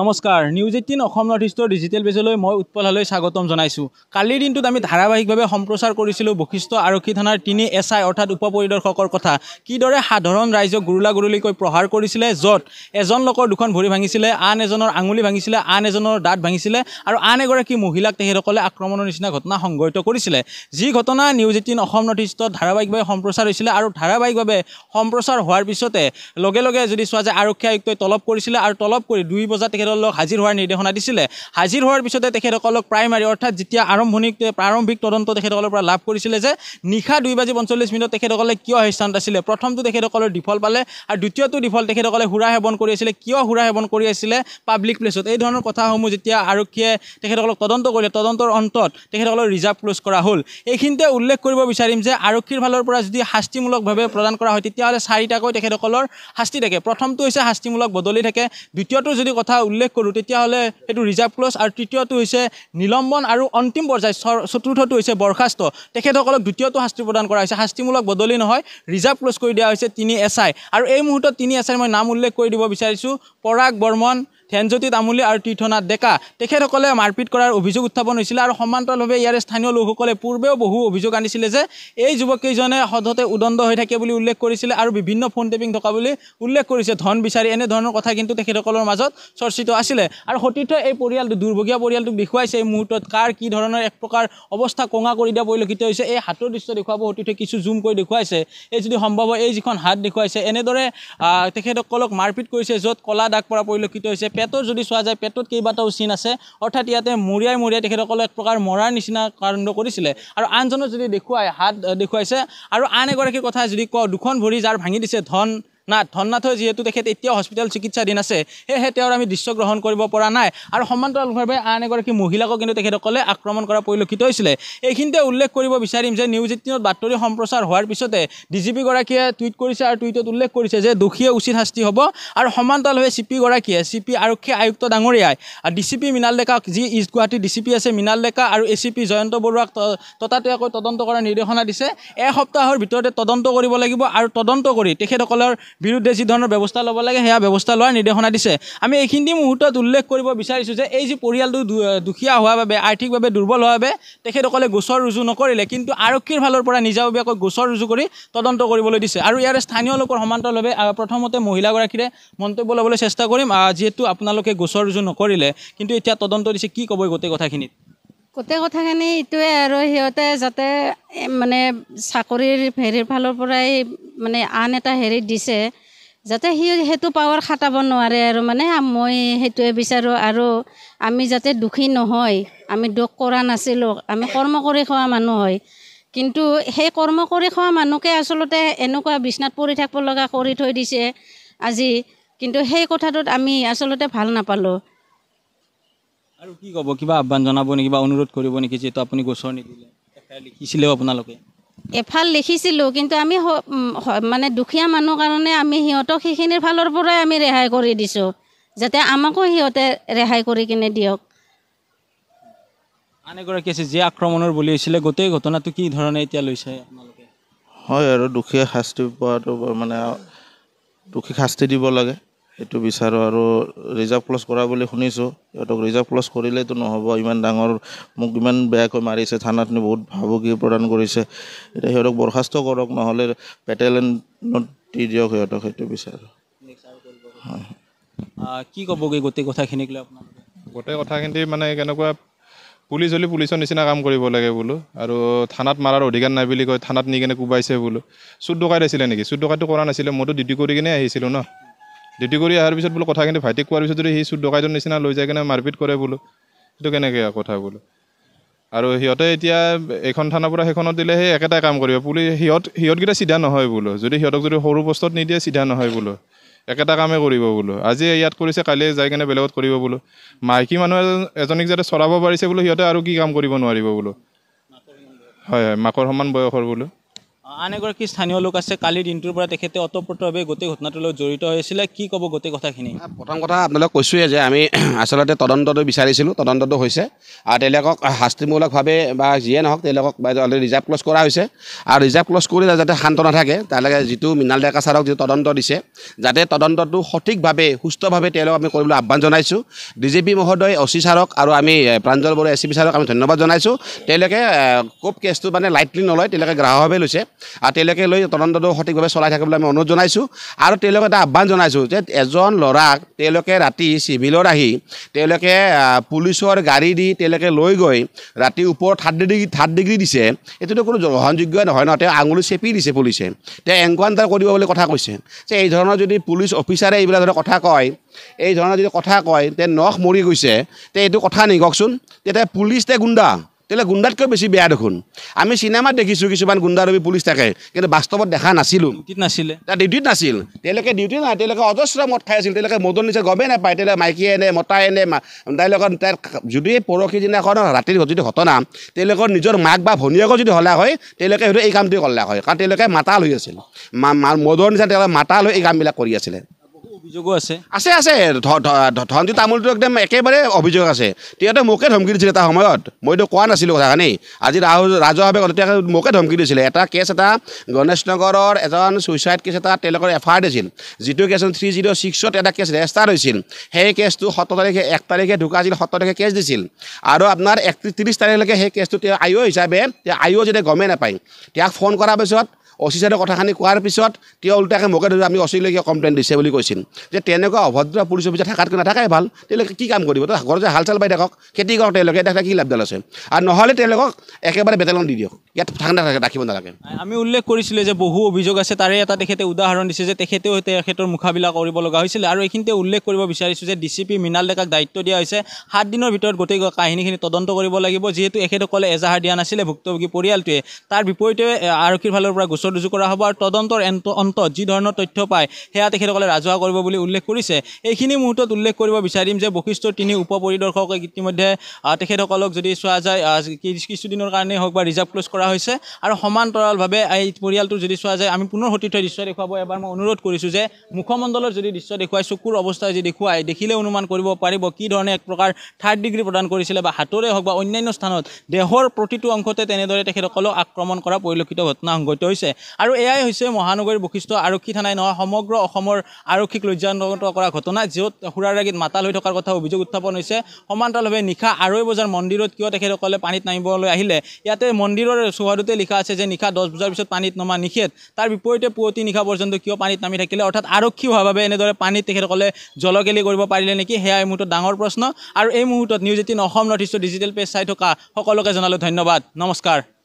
নমস্কাৰ news eighteen Assam north ইষ্টৰ digital পেজলৈ মই উৎপল হালৈ স্বাগতম জনাইছোঁ কালিৰ দিনটোত আমি ধাৰাবাহিকভাৱে সম্প্ৰচাৰ কৰিছিলোঁ বশিষ্ঠ আৰক্ষী থানাৰ তিনি এছ আই অৰ্থাৎ উপ পৰিদৰ্শকৰ কথা কিদৰে সাধাৰণ ৰাইজক গুৰুলা গুৰুলিকৈ প্ৰহাৰ কৰিছিলে য'ত এজন লোকৰ দুখন ভৰি ভাঙিছিলে আন এজনৰ আঙুলি ভাঙিছিলে আন এজনৰ দাঁত ভাঙিছিলে আৰু আন এগৰাকী মহিলাক তেখেতসকলে আক্ৰমণৰ নিচিনা ঘটনা সংঘটিত কৰিছিলে যি ঘটনা নিউজ এইটিন অসম নৰ্থ ইষ্টত ধাৰাবাহিকভাৱে সম্প্ৰচাৰ হৈছিলে আৰু ধাৰাবাহিকভাৱে সম্প্ৰচাৰ হোৱাৰ পিছতে লগে লগে যদি চোৱা যায় আৰক্ষী আয়ুক্তই তলব কৰিছিলে আৰু তলব কৰি দুই বজাত তেখেতসকলক হাজিৰ হোৱাৰ নিৰ্দেশনা দিছিলে হাজিৰ হোৱাৰ পিছতে তেখেতসকলক প্ৰাইমাৰী অৰ্থাৎ যেতিয়া আৰম্ভণি প্ৰাৰম্ভিক তদন্ত তেখেতসকলৰ পৰা লাভ কৰিছিলে যে নিশা দুই বাজি পঞ্চল্লিছ মিনিটত তেখেতসকলে কিয় সিদ্ধান্ত আছিলে প্ৰথমটো তেখেতসকলৰ ডিফল্ট পালে আৰু দ্বিতীয়টো ডিফল্ট তেখেতসকলে সুৰা সেৱন কৰি আছিলে কিয় সুৰা সেৱন কৰি আছিলে পাব্লিক প্লেছত এই ধৰণৰ কথাসমূহ যেতিয়া আৰক্ষীয়ে তেখেতসকলক তদন্ত কৰিলে তদন্তৰ অন্তত তেখেতসকলৰ ৰিজাৰ্ভ ক্লোজ কৰা হ'ল এইখিনিতে উল্লেখ কৰিব বিচাৰিম যে আৰক্ষীৰ ফালৰ পৰা যদি শাস্তিমূলকভাৱে প্ৰদান কৰা হয় তেতিয়াহ'লে চাৰিটাকৈ তেখেতসকলৰ শাস্তি থাকে প্ৰথমটো হৈছে শাস্তিমূলক বদলি থাকে দ্বিতীয়টোৰ যদি কথা উল্লেখ কৰোঁ তেতিয়াহ'লে সেইটো ৰিজাৰ্ভ ক্লজ আৰু তৃতীয়টো হৈছে নিলম্বন আৰু অন্তিম পৰ্যায় চতুৰ্থটো হৈছে বৰ্খাস্ত তেখেতসকলক দ্বিতীয়টো শাস্তি প্ৰদান কৰা হৈছে শাস্তিমূলক বদলি নহয় ৰিজাৰ্ভ ক্লজ কৰি দিয়া হৈছে তিনি এছ আই আৰু এই মুহূৰ্তত তিনি এছ আইৰ মই নাম উল্লেখ কৰি দিব বিচাৰিছোঁ পৰাগ বৰ্মন ধ্যানজ্যোতি তামুলী আৰু তীৰ্থনাথ ডেকা তেখেতসকলে মাৰপিট কৰাৰ অভিযোগ উত্থাপন হৈছিলে আৰু সমান্তৰালভাৱে ইয়াৰে স্থানীয় লোকসকলে পূৰ্বেও বহু অভিযোগ আনিছিলে যে এই যুৱককেইজনে সদতে উদণ্ড হৈ থাকে বুলি উল্লেখ কৰিছিলে আৰু বিভিন্ন ফোন টেপিং থকা বুলি উল্লেখ কৰিছে ধন বিচাৰি এনেধৰণৰ কথা কিন্তু তেখেতসকলৰ মাজত চৰ্চিত আছিলে আৰু সতীৰ্থই এই পৰিয়ালটো দুৰ্ভগীয়া পৰিয়ালটোক দেখুৱাইছে এই মুহূৰ্তত কাৰ কি ধৰণৰ এক প্ৰকাৰ অৱস্থা কঙা কৰি দিয়া পৰিলক্ষিত হৈছে এই হাতৰ দৃশ্য দেখুৱাব সতীৰ্থে কিছু জুম কৰি দেখুৱাইছে এই যদি সম্ভৱ হয় এই যিখন হাত দেখুৱাইছে এনেদৰে তেখেতসকলক মাৰপিট কৰিছে য'ত কলা দাগ পৰা পৰিলক্ষিত হৈছে পেটত যদি চোৱা যায় পেটত কেইবাটাও চিন আছে অৰ্থাৎ ইয়াতে মৰিয়াই মৰিয়াই তেখেতসকলে এক প্ৰকাৰ মৰাৰ নিচিনা কাণ্ড কৰিছিলে আৰু আনজনক যদি দেখুৱাই হাত দেখুৱাইছে আৰু আন এগৰাকী কথা যদি কওঁ দুখন ভৰি যাৰ ভাঙি দিছে ধন নাথ ধননাথৰ যিহেতু তেখেত এতিয়াও হস্পিটেল চিকিৎসাধীন আছে সেয়েহে তেওঁৰ আমি দৃশ্য গ্ৰহণ কৰিব পৰা নাই আৰু সমান্তৰালভাৱে আন এগৰাকী মহিলাকো কিন্তু তেখেতসকলে আক্ৰমণ কৰা পৰিলক্ষিত হৈছিলে এইখিনিতে উল্লেখ কৰিব বিচাৰিম যে নিউজ এইটিনত বাতৰি সম্প্ৰচাৰ হোৱাৰ পিছতে ডি জি পিগৰাকীয়ে টুইট কৰিছে আৰু টুইটত উল্লেখ কৰিছে যে দোষীয়ে উচিত শাস্তি হ'ব আৰু সমান্তৰালভাৱে চি পি গৰাকীয়ে চি পি আৰক্ষী আয়ুক্ত ডাঙৰীয়াই ডি চি পি মৃণাল ডেকাক যি ইষ্ট গুৱাহাটীৰ ডি চি পি আছে মৃণাল ডেকা আৰু এ চি পি জয়ন্ত বৰুৱাক ততাতৈয়াকৈ তদন্ত কৰাৰ নিৰ্দেশনা দিছে এসপ্তাহৰ ভিতৰতে তদন্ত কৰিব লাগিব আৰু তদন্ত কৰি তেখেতসকলৰ বিৰুদ্ধে যি ধৰণৰ ব্যৱস্থা ল'ব লাগে সেয়া ব্যৱস্থা লোৱাৰ নিৰ্দেশনা দিছে আমি এইখিনি মুহূৰ্তত উল্লেখ কৰিব বিচাৰিছোঁ যে এই যি পৰিয়ালটো দুখীয়া হোৱাৰ বাবে আৰ্থিকভাৱে দুৰ্বল হোৱাৰ বাবে তেখেতসকলে গোচৰ ৰুজু নকৰিলে কিন্তু আৰক্ষীৰ ফালৰ পৰা নিজাববীয়াকৈ গোচৰ ৰুজু কৰি তদন্ত কৰিবলৈ দিছে আৰু ইয়াৰে স্থানীয় লোকৰ সমান্তৰভাৱে প্ৰথমতে মহিলাগৰাকীৰে মন্তব্য ল'বলৈ চেষ্টা কৰিম যিহেতু আপোনালোকে গোচৰ ৰুজু নকৰিলে কিন্তু এতিয়া তদন্ত দিছে কি ক'বই গোটেই কথাখিনিত গোটেই কথাখিনি এইটোৱে আৰু সিহঁতে যাতে মানে চাকৰিৰ হেৰিৰ ফালৰ পৰাই মানে আন এটা হেৰি দিছে যাতে সি সেইটো পাৱাৰ খাটাব নোৱাৰে আৰু মানে মই সেইটোৱে বিচাৰোঁ আৰু আমি যাতে দুখী নহয় আমি দুখ কৰা নাছিলোঁ আমি কৰ্ম কৰি খোৱা মানুহ হয় কিন্তু সেই কৰ্ম কৰি খোৱা মানুহকে আচলতে এনেকুৱা বিচনাত পৰি থাকিব লগা কৰি থৈ দিছে আজি কিন্তু সেই কথাটোত আমি আচলতে ভাল নাপালোঁ আৰু কি ক'ব কিবা আহ্বান জনাব নেকি বা অনুৰোধ কৰিব নেকি যিহেতু আপুনি গোচৰ নিদিলে লিখিছিলেও আপোনালোকে এফাল লিখিছিলোঁ কিন্তু আমি মানে দুখীয়া মানুহৰ কাৰণে আমি সিহঁতক সেইখিনিৰ ফালৰ পৰাই আমি ৰেহাই কৰি দিছোঁ যাতে আমাকো সিহঁতে ৰেহাই কৰি কিনে দিয়ক আন এগৰাকী আছে যি আক্ৰমণৰ বুলি হৈছিলে গোটেই ঘটনাটো কি ধৰণে এতিয়া লৈছে হয় আৰু দুখীয়া শাস্তি পোৱাটো মানে দোষীক শাস্তি দিব লাগে সেইটো বিচাৰোঁ আৰু ৰিজাৰ্ভ ক্লছ কৰা বুলি শুনিছোঁ সিহঁতক ৰিজাৰ্ভ ক্লছ কৰিলেতো নহ'ব ইমান ডাঙৰ মোক ইমান বেয়াকৈ মাৰিছে থানাত বহুত ভাবুকি প্ৰদান কৰিছে এতিয়া সিহঁতক বৰ্খাস্ত কৰক নহ'লে পেটেলিয়নত দি দিয়ক সিহঁতক সেইটো বিচাৰোঁ কি ক'বগৈ গোটেই কথাখিনিক লৈ আপোনালোকে গোটেই কথাখিনি মানে কেনেকুৱা পুলিচ হ'লে পুলিচৰ নিচিনা কাম কৰিব লাগে বোলো আৰু থানাত মাৰাৰ অধিকাৰ নাই বুলি কয় থানাত নি কেনে কোবাইছে বোলো চুট ডকাইত আছিলে নেকি চুট দোকাইটো কৰা নাছিলে মইতো ডিউটি কৰি কিনে আহিছিলোঁ ন ডিউটি কৰি অহাৰ পিছত বোলো কথাখিনি ভাইটিক কোৱাৰ পিছত যদি সি চুট ডকাইটৰ নিচিনা লৈ যায় কিনে মাৰপিট কৰে বোলো সেইটো কেনেকৈ কথা বোলো আৰু সিহঁতে এতিয়া এইখন থানাৰ পৰা সেইখনত দিলে সেই একেটাই কাম কৰিব পুলিচ সিহঁত সিহঁতকেইটা চিধা নহয় বোলো যদি সিহঁতক যদি সৰু বস্তত নিদিয়ে চিধা নহয় বোলো একেটা কামেই কৰিব বোলো আজি ইয়াত কৰিছে কালিয়ে যাই কিনে বেলেগত কৰিব বোলো মাইকী মানুহ এজন এজনীক যাতে চৰাব পাৰিছে বোলো সিহঁতে আৰু কি কাম কৰিব নোৱাৰিব বোলো হয় হয় মাকৰ সমান বয়সৰ বোলো আন এগৰাকী স্থানীয় লোক আছে কালি দিনটোৰ পৰা তেখেতে অতপ্ৰতভাৱে গোটেই ঘটনাটোৰ লগত জড়িত আছিলে কি ক'ব গোটেই কথাখিনি প্ৰথম কথা আপোনালোকে কৈছোঁৱে যে আমি আচলতে তদন্তটো বিচাৰিছিলোঁ তদন্তটো হৈছে আৰু তেওঁলোকক শাস্তিমূলকভাৱে বা যিয়ে নহওক তেওঁলোকক ৰিজাৰ্ভ ক্লছ কৰা হৈছে আৰু ৰিজাৰ্ভ ক্লছ কৰি যাতে শান্ত নাথাকে তালৈকে যিটো মৃণাল ডেকা ছাৰক যিটো তদন্ত দিছে যাতে তদন্তটো সঠিকভাৱে সুস্থভাৱে তেওঁলোকক আমি কৰিবলৈ আহ্বান জনাইছোঁ ডি জি পি মহোদয় অচি ছাৰক আৰু আমি Pranjal Baruah A C P ছাৰক আমি ধন্যবাদ জনাইছোঁ তেওঁলোকে ক'ব কেছটো মানে লাইটলি নলয় তেওঁলোকে গ্ৰাহকভাৱে লৈছে আৰু তেওঁলোকে লৈ তদন্তটো সঠিকভাৱে চলাই থাকে বুলি আমি অনুৰোধ জনাইছোঁ আৰু তেওঁলোকক এটা আহ্বান জনাইছোঁ যে এজন ল'ৰাক তেওঁলোকে ৰাতি চিভিলত আহি তেওঁলোকে পুলিচৰ গাড়ী দি তেওঁলোকে লৈ গৈ ৰাতি ওপৰত থাৰ্ড ডিগ্ৰী থাৰ্ড ডিগ্ৰী দিছে এইটোতো কোনো গ্ৰহণযোগ্যই নহয় ন তেওঁ আঙুলি চেপি দিছে পুলিচে তেওঁ এনকাউণ্টাৰ কৰিব বুলি কথা কৈছে যে এই ধৰণৰ যদি পুলিচ অফিচাৰে এইবিলাক ধৰণৰ কথা কয় এই ধৰণৰ যদি কথা কয় তে নখ মৰি গৈছে তে এইটো কথা নি কওকচোন তেতিয়া পুলিচ তে গুণ্ডা তেতিয়া গুণ্ডাতকৈ বেছি বেয়া দেখোন আমি চিনেমাত দেখিছোঁ কিছুমান গুণ্ডাৰবী পুলিচ থাকে কিন্তু বাস্তৱত দেখা নাছিলোঁ ডিউটিত নাছিলে ডিউটিত নাছিল তেওঁলোকে ডিউটি নাই তেওঁলোকে অজস্ৰ মদ খাই আছিল তেওঁলোকে মদৰ নিচিনা গমেই নাপায় তেওঁলোকে মাইকীয়ে এনে মতাই এনে তেওঁলোকৰ তাত যদি পৰহি দিনাখন ৰাতিৰ যদি ঘটনা তেওঁলোকৰ নিজৰ মাক বা ভনীয়েকৰ যদি হলা হয় তেওঁলোকে সেইটো এই কামটোৱে কৰলা হয় কাৰণ তেওঁলোকে মাতাল হৈ আছিল মদৰ নিচিনা তেওঁলোকে মাতাল হৈ এই কামবিলাক কৰি আছিলে অভিযোগো আছে আছে আছে ধনজি তামুলটো একদম একেবাৰে অভিযোগ আছে তেওঁতে মোকে ধমকি দিছিলে এটা সময়ত মইতো কোৱা নাছিলোঁ কথাখিনি আজি ৰাহু ৰাজহভাৱে কথা তেওঁ মোকে ধমকি দিছিলে এটা কেছ এটা গণেশ নগৰৰ এজন ছুইচাইড কেছ এটা তেওঁলোকৰ এফ আই আৰ দিছিল যিটো কেছ থ্ৰী জিৰ' ছিক্সত এটা কেছ ৰেজিষ্টাৰ হৈছিল সেই কেছটো সত্তৰ তাৰিখে এক তাৰিখে ঢুকাইছিল সত্তৰ তাৰিখে কেছ দিছিল আৰু আপোনাৰ একত্ৰিছ ত্ৰিছ তাৰিখলৈকে সেই কেছটো তেওঁ আয়ো হিচাপে তেওঁ আয়ো যেতিয়া গমেই নাপায় তেওঁক ফোন কৰাৰ পিছত অচি অচিচাইডৰ কথাখিনি কোৱাৰ পিছত তেওঁ ওলোটাকৈ মোকে ধৰি আমি অচিলৈকে কমপ্লেইন দিছে বুলি কৈছিল যে তেনেকুৱা অভদ্ৰ পুলিচ অফিচাৰ থকাতকৈ নাথাকাই ভাল তেওঁলোকে কি কাম কৰিব ঘৰত যে হাল চাল বাই থাকক খেতি কৰক তেওঁলোকে দেখা কি লাভডাল আছে আৰু নহ'লে তেওঁলোকক একেবাৰে বেটেলন দি দিয়ক ইয়াত থাকা নাথাকে ৰাখিব নালাগে আমি উল্লেখ কৰিছিলোঁ যে বহু অভিযোগ আছে তাৰে এটা তেখেতে উদাহৰণ দিছে যে তেখেতেও তেখেতৰ মুখাবিলা কৰিব লগা হৈছিল আৰু এইখিনিতে উল্লেখ কৰিব বিচাৰিছোঁ যে ডি চি পি মৃণাল ডেকাক দায়িত্ব দিয়া হৈছে সাত দিনৰ ভিতৰত গোটেই কাহিনীখিনি তদন্ত কৰিব লাগিব যিহেতু এখেতসকলে এজাহাৰ দিয়া নাছিলে ভুক্তভোগী পৰিয়ালটোৱে তাৰ বিপৰীতে আৰক্ষীৰ ফালৰ পৰা গোচৰ গোচৰ ৰুজু কৰা হ'ব আৰু তদন্তৰ অন্তত যি ধৰণৰ তথ্য পায় সেয়া তেখেতসকলে ৰাজহুৱা কৰিব বুলি উল্লেখ কৰিছে এইখিনি মুহূৰ্তত উল্লেখ কৰিব বিচাৰিম যে বশিষ্ঠ তিনি উপ পৰিদৰ্শকে ইতিমধ্যে তেখেতসকলক যদি চোৱা যায় কিছুদিনৰ কাৰণেই হওক বা ৰিজাৰ্ভ ক্লোজ কৰা হৈছে আৰু সমান্তৰালভাৱে এই পৰিয়ালটো যদি চোৱা যায় আমি পুনৰ সতীৰ্থ দৃশ্য দেখুৱাব এবাৰ মই অনুৰোধ কৰিছোঁ যে মুখমণ্ডলৰ যদি দৃশ্য দেখুৱাই চকুৰ অৱস্থা যদি দেখুৱাই দেখিলে অনুমান কৰিব পাৰিব কি ধৰণে এক প্ৰকাৰ থাৰ্ড ডিগ্ৰী প্ৰদান কৰিছিলে বা হাতৰে হওক বা অন্যান্য স্থানত দেহৰ প্ৰতিটো অংশতে তেনেদৰে তেখেতসকলক আক্ৰমণ কৰা পৰিলক্ষিত ঘটনা সংঘটিত হৈছে আৰু এয়াই হৈছে মহানগৰীৰ বৈশিষ্ট্য আৰক্ষী থানাই নহয় সমগ্ৰ অসমৰ আৰক্ষীক লজ্জান্ত কৰা ঘটনা য'ত সুৰাৰাগীত মাতাল হৈ থকাৰ কথা অভিযোগ উত্থাপন হৈছে সমান্তৰালভাৱে নিশা আঢ়ৈ বজাৰ মন্দিৰত কিয় তেখেতসকলে পানীত নামিবলৈ আহিলে ইয়াতে মন্দিৰৰ চুহাদতে লিখা আছে যে নিশা দহ বজাৰ পিছত পানীত নমা নিষেধ তাৰ বিপৰীতে পুৱতি নিশা পৰ্যন্ত কিয় পানীত নামি থাকিলে অৰ্থাৎ আৰক্ষী হোৱাভাৱে এনেদৰে পানীত তেখেতসকলে জলকেলি কৰিব পাৰিলে নেকি সেয়া এই মুহূৰ্তত ডাঙৰ প্ৰশ্ন আৰু এই মুহূৰ্তত নিউজ এইটিন অসম নৰ্থ ইষ্টৰ ডিজিটেল পেজ চাই থকা সকলোকে জনালোঁ ধন্যবাদ নমস্কাৰ